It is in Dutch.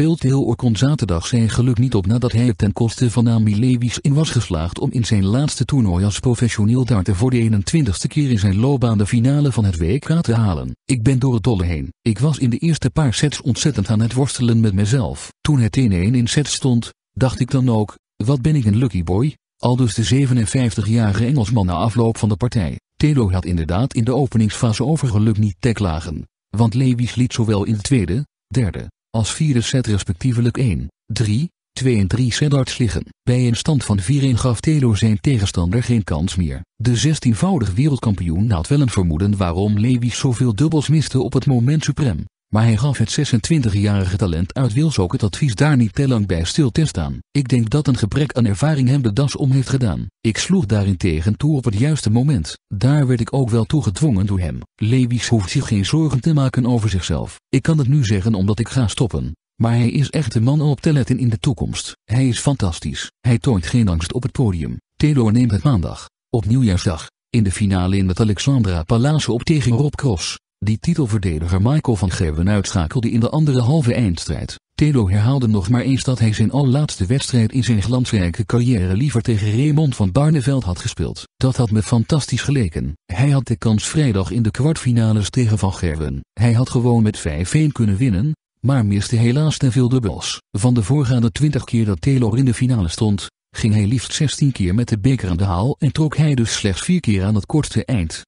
heel kon zaterdag zijn geluk niet op nadat hij het ten koste van Ami Lewis in was geslaagd om in zijn laatste toernooi als professioneel darter voor de 21ste keer in zijn loopbaan de finale van het WK te halen. Ik ben door het dolle heen. Ik was in de eerste paar sets ontzettend aan het worstelen met mezelf. Toen het 1-1 in sets stond, dacht ik dan ook, wat ben ik een lucky boy, aldus de 57-jarige Engelsman na afloop van de partij. Telo had inderdaad in de openingsfase over geluk niet te klagen, want Lewis liet zowel in de tweede, derde als vierde set respectievelijk 1, 3, 2 en 3 setarts liggen. Bij een stand van 4-1 gaf Telo zijn tegenstander geen kans meer. De 16-voudig wereldkampioen had wel een vermoeden waarom Lewis zoveel dubbels miste op het moment suprem. Maar hij gaf het 26-jarige talent uit Wils ook het advies daar niet te lang bij stil te staan. Ik denk dat een gebrek aan ervaring hem de das om heeft gedaan. Ik sloeg daarentegen toe op het juiste moment. Daar werd ik ook wel toe gedwongen door hem. Lewis hoeft zich geen zorgen te maken over zichzelf. Ik kan het nu zeggen omdat ik ga stoppen. Maar hij is echt de man op te letten in de toekomst. Hij is fantastisch. Hij toont geen angst op het podium. Taylor neemt het maandag, op nieuwjaarsdag, in de finale in het Alexandra Palace op tegen Rob Cross die titelverdediger Michael van Gerwen uitschakelde in de andere halve eindstrijd. Telo herhaalde nog maar eens dat hij zijn allerlaatste wedstrijd in zijn glansrijke carrière liever tegen Raymond van Barneveld had gespeeld. Dat had me fantastisch geleken. Hij had de kans vrijdag in de kwartfinales tegen Van Gerwen. Hij had gewoon met 5-1 kunnen winnen, maar miste helaas te veel dubbels. Van de voorgaande 20 keer dat Taylor in de finale stond, ging hij liefst 16 keer met de beker aan de haal en trok hij dus slechts 4 keer aan het kortste eind.